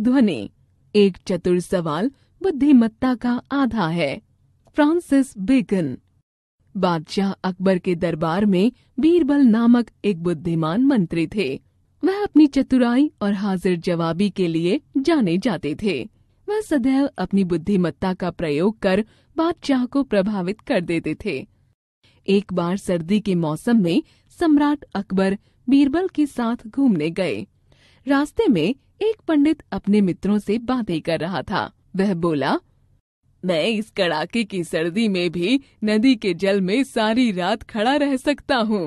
ध्वनि एक चतुर सवाल बुद्धिमत्ता का आधा है फ्रांसिस बेगन बादशाह अकबर के दरबार में बीरबल नामक एक बुद्धिमान मंत्री थे वह अपनी चतुराई और हाजिर जवाबी के लिए जाने जाते थे वह सदैव अपनी बुद्धिमत्ता का प्रयोग कर बादशाह को प्रभावित कर देते थे एक बार सर्दी के मौसम में सम्राट अकबर बीरबल के साथ घूमने गए रास्ते में एक पंडित अपने मित्रों से बातें कर रहा था वह बोला मैं इस कड़ाके की सर्दी में भी नदी के जल में सारी रात खड़ा रह सकता हूँ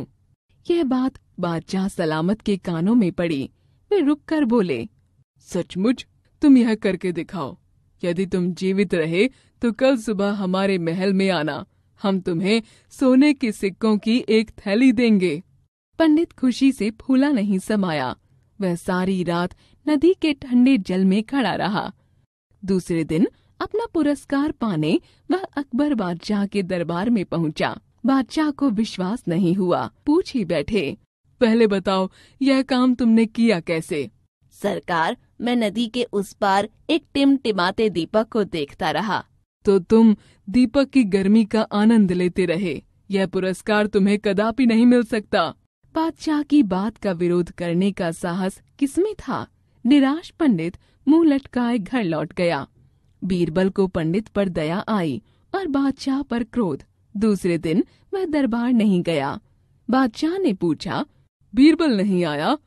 यह बात बादशाह सलामत के कानों में पड़ी वे रुक कर बोले सचमुच तुम यह करके दिखाओ यदि तुम जीवित रहे तो कल सुबह हमारे महल में आना हम तुम्हें सोने के सिक्कों की एक थैली देंगे पंडित खुशी से फूला नहीं समाया वह सारी रात नदी के ठंडे जल में खड़ा रहा दूसरे दिन अपना पुरस्कार पाने वह अकबर बादशाह के दरबार में पहुंचा। बादशाह को विश्वास नहीं हुआ पूछ ही बैठे पहले बताओ यह काम तुमने किया कैसे सरकार मैं नदी के उस पार एक टिमटिमाते दीपक को देखता रहा तो तुम दीपक की गर्मी का आनंद लेते रहे यह पुरस्कार तुम्हें कदापि नहीं मिल सकता बादशाह की बात का विरोध करने का साहस किसमें था निराश पंडित मुंह लटकाए घर लौट गया बीरबल को पंडित पर दया आई और बादशाह पर क्रोध दूसरे दिन वह दरबार नहीं गया बादशाह ने पूछा बीरबल नहीं आया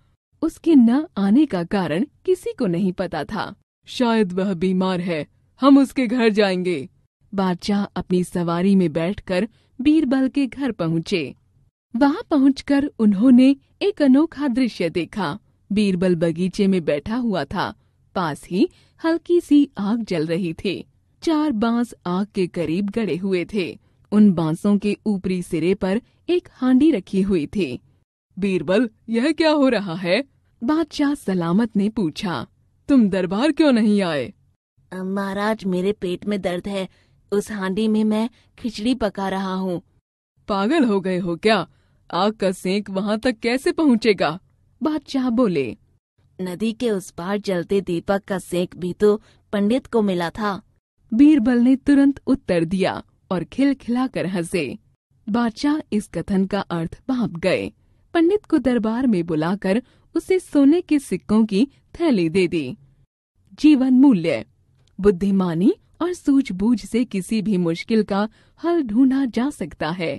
उसके न आने का कारण किसी को नहीं पता था शायद वह बीमार है हम उसके घर जाएंगे बादशाह अपनी सवारी में बैठकर बीरबल के घर पहुँचे वहाँ पहुँच उन्होंने एक अनोखा दृश्य देखा बीरबल बगीचे में बैठा हुआ था पास ही हल्की सी आग जल रही थी चार बांस आग के करीब गड़े हुए थे उन बांसों के ऊपरी सिरे पर एक हांडी रखी हुई थी बीरबल यह क्या हो रहा है बादशाह सलामत ने पूछा तुम दरबार क्यों नहीं आए महाराज मेरे पेट में दर्द है उस हांडी में मैं खिचड़ी पका रहा हूँ पागल हो गए हो क्या आग का सेक वहाँ तक कैसे पहुँचेगा बादशाह बोले नदी के उस पार जलते दीपक का सेक भी तो पंडित को मिला था बीरबल ने तुरंत उत्तर दिया और खिलखिला कर हंसे बादशाह इस कथन का अर्थ भाप गए पंडित को दरबार में बुलाकर उसे सोने के सिक्कों की थैली दे दी जीवन मूल्य बुद्धिमानी और सूझबूझ से किसी भी मुश्किल का हल ढूंढा जा सकता है